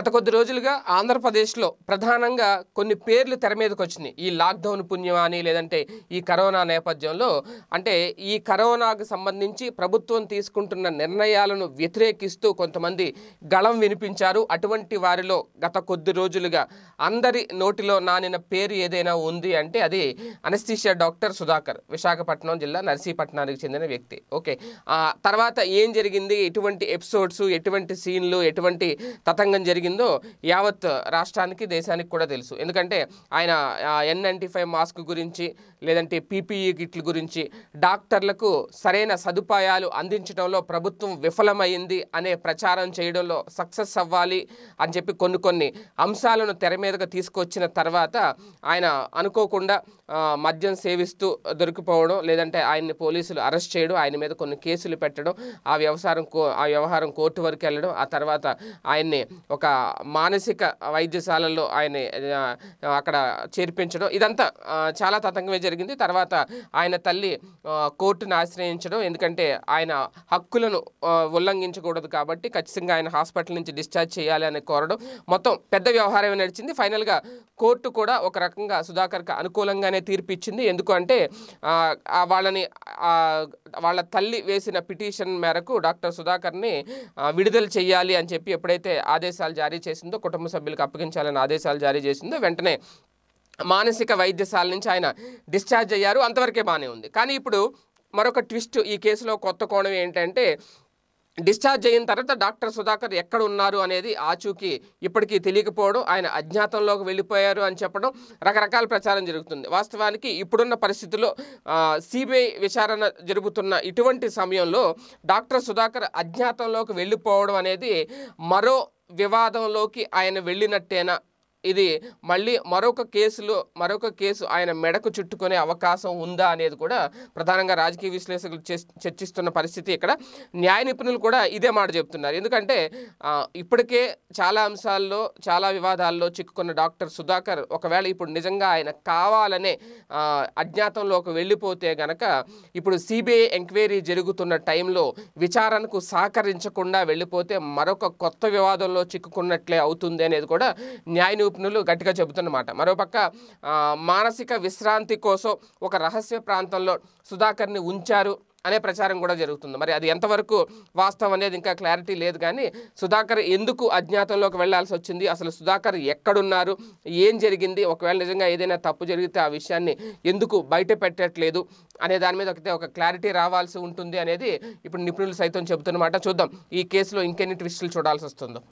గత కొద్ది రోజులుగా ఆంధ్రప్రదేశ్లో ప్రధానంగా కొన్ని పేర్లు తెర మీదకి వచ్చినాయి ఈ లాక్డౌన్ పుణ్యం అని లేదంటే ఈ కరోనా నేపథ్యంలో అంటే ఈ కరోనాకు సంబంధించి ప్రభుత్వం తీసుకుంటున్న నిర్ణయాలను వ్యతిరేకిస్తూ కొంతమంది గళం వినిపించారు అటువంటి వారిలో గత కొద్ది రోజులుగా అందరి నోటిలో నానిన పేరు ఏదైనా ఉంది అంటే అది అనస్థీషియా డాక్టర్ సుధాకర్ విశాఖపట్నం జిల్లా నర్సీపట్నానికి చెందిన వ్యక్తి ఓకే తర్వాత ఏం జరిగింది ఎటువంటి ఎపిసోడ్స్ ఎటువంటి సీన్లు ఎటువంటి తతంగం జరిగింది జరిగిందో యావత్ రాష్ట్రానికి దేశానికి కూడా తెలుసు ఎందుకంటే ఆయన ఎన్ నైంటీ ఫైవ్ మాస్క్ గురించి లేదంటే పీపీఈ e కిట్ల గురించి డాక్టర్లకు సరైన సదుపాయాలు అందించడంలో ప్రభుత్వం విఫలమైంది అనే ప్రచారం చేయడంలో సక్సెస్ అవ్వాలి అని చెప్పి కొన్ని కొన్ని అంశాలను తెర మీదకు తీసుకొచ్చిన తర్వాత ఆయన అనుకోకుండా మద్యం సేవిస్తూ దొరికిపోవడం లేదంటే ఆయన్ని పోలీసులు అరెస్ట్ చేయడం ఆయన మీద కొన్ని కేసులు పెట్టడం ఆ వ్యవహారం ఆ వ్యవహారం కోర్టు వరకు వెళ్ళడం ఆ తర్వాత ఆయన్ని ఒక మానసిక వైద్యశాలలో ఆయన అక్కడ చేర్పించడం ఇదంతా చాలా తతంగమే జరిగింది తర్వాత ఆయన తల్లి కోర్టును ఆశ్రయించడం ఎందుకంటే ఆయన హక్కులను ఉల్లంఘించకూడదు కాబట్టి ఖచ్చితంగా ఆయన హాస్పిటల్ నుంచి డిశ్చార్జ్ చేయాలి అని కోరడం మొత్తం పెద్ద వ్యవహారమే నడిచింది ఫైనల్గా కోర్టు కూడా ఒక రకంగా సుధాకర్కి అనుకూలంగానే తీర్పు ఇచ్చింది ఎందుకంటే వాళ్ళని వాళ్ళ తల్లి వేసిన పిటిషన్ మేరకు డాక్టర్ సుధాకర్ని విడుదల చేయాలి అని చెప్పి ఎప్పుడైతే ఆదేశాలు జారీ చేసిందో కుటుంబ సభ్యులకు అప్పగించాలని ఆదేశాలు జారీ చేసిందో వెంటనే మానసిక వైద్యశాల నుంచి ఆయన డిశ్చార్జ్ అయ్యారు అంతవరకే బాగానే ఉంది కానీ ఇప్పుడు మరొక ట్విస్ట్ ఈ కేసులో కొత్త కోణం ఏంటంటే డిశ్చార్జ్ అయిన తర్వాత డాక్టర్ సుధాకర్ ఎక్కడ ఉన్నారు అనేది ఆచూకీ ఇప్పటికీ తెలియకపోవడం ఆయన అజ్ఞాతంలోకి వెళ్ళిపోయారు అని చెప్పడం రకరకాల ప్రచారం జరుగుతుంది వాస్తవానికి ఇప్పుడున్న పరిస్థితుల్లో సిబిఐ విచారణ జరుగుతున్న ఇటువంటి సమయంలో డాక్టర్ సుధాకర్ అజ్ఞాతంలోకి వెళ్ళిపోవడం అనేది మరో వివాదంలోకి ఆయన వెళ్ళినట్టేనా ఇది మళ్ళీ మరొక కేసులో మరొక కేసు ఆయన మెడకు చుట్టుకునే అవకాశం ఉందా అనేది కూడా ప్రధానంగా రాజకీయ విశ్లేషకులు చర్చిస్తున్న పరిస్థితి ఇక్కడ న్యాయ నిపుణులు కూడా ఇదే మాట చెబుతున్నారు ఎందుకంటే ఇప్పటికే చాలా అంశాల్లో చాలా వివాదాల్లో చిక్కుకున్న డాక్టర్ సుధాకర్ ఒకవేళ ఇప్పుడు నిజంగా ఆయన కావాలనే అజ్ఞాతంలోకి వెళ్ళిపోతే గనక ఇప్పుడు సిబిఐ ఎంక్వైరీ జరుగుతున్న టైంలో విచారణకు సహకరించకుండా వెళ్ళిపోతే మరొక కొత్త వివాదంలో చిక్కుకున్నట్లే అవుతుంది అనేది కూడా న్యాయ నిరూపణలు గట్టిగా చెబుతున్నమాట మరోపక్క మానసిక విశ్రాంతి కోసం ఒక రహస్య ప్రాంతంలో సుధాకర్ని ఉంచారు అనే ప్రచారం కూడా జరుగుతుంది మరి అది ఎంతవరకు వాస్తవం అనేది ఇంకా క్లారిటీ లేదు కానీ సుధాకర్ ఎందుకు అజ్ఞాతంలోకి వెళ్లాల్సి వచ్చింది అసలు సుధాకర్ ఎక్కడున్నారు ఏం జరిగింది ఒకవేళ నిజంగా ఏదైనా తప్పు జరిగితే ఆ విషయాన్ని ఎందుకు బయట పెట్టట్లేదు అనే దాని మీద ఒకతే ఒక క్లారిటీ రావాల్సి ఉంటుంది అనేది ఇప్పుడు నిపుణులు సైతం చెబుతున్నమాట చూద్దాం ఈ కేసులో ఇంకెన్ని ట్విస్టులు చూడాల్సి వస్తుందో